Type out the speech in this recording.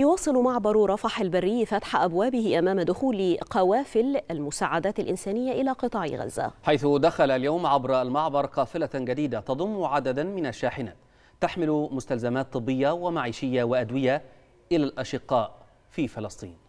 يواصل معبر رفح البري فتح أبوابه أمام دخول قوافل المساعدات الإنسانية إلى قطاع غزة حيث دخل اليوم عبر المعبر قافلة جديدة تضم عددا من الشاحنات تحمل مستلزمات طبية ومعيشية وأدوية إلى الأشقاء في فلسطين